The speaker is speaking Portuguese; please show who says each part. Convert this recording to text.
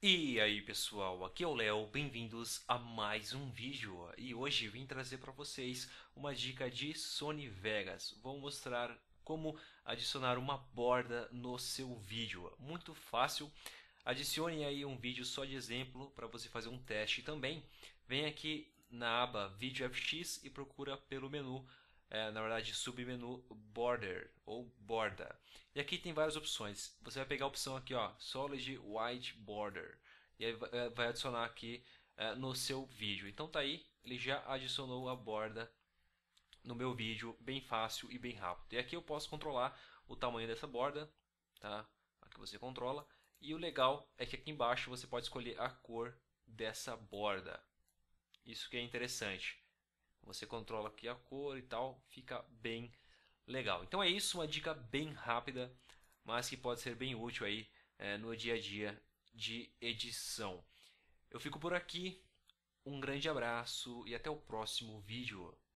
Speaker 1: E aí pessoal, aqui é o Léo, bem-vindos a mais um vídeo e hoje vim trazer para vocês uma dica de Sony Vegas. Vou mostrar como adicionar uma borda no seu vídeo, muito fácil. Adicione aí um vídeo só de exemplo para você fazer um teste também. Vem aqui na aba Vídeo FX e procura pelo menu é, na verdade, submenu border ou borda. E aqui tem várias opções. Você vai pegar a opção aqui, ó, solid white border, e aí é, vai adicionar aqui é, no seu vídeo. Então tá aí, ele já adicionou a borda no meu vídeo, bem fácil e bem rápido. E aqui eu posso controlar o tamanho dessa borda, tá? Aqui você controla. E o legal é que aqui embaixo você pode escolher a cor dessa borda. Isso que é interessante. Você controla aqui a cor e tal, fica bem legal. Então é isso, uma dica bem rápida, mas que pode ser bem útil aí é, no dia a dia de edição. Eu fico por aqui, um grande abraço e até o próximo vídeo.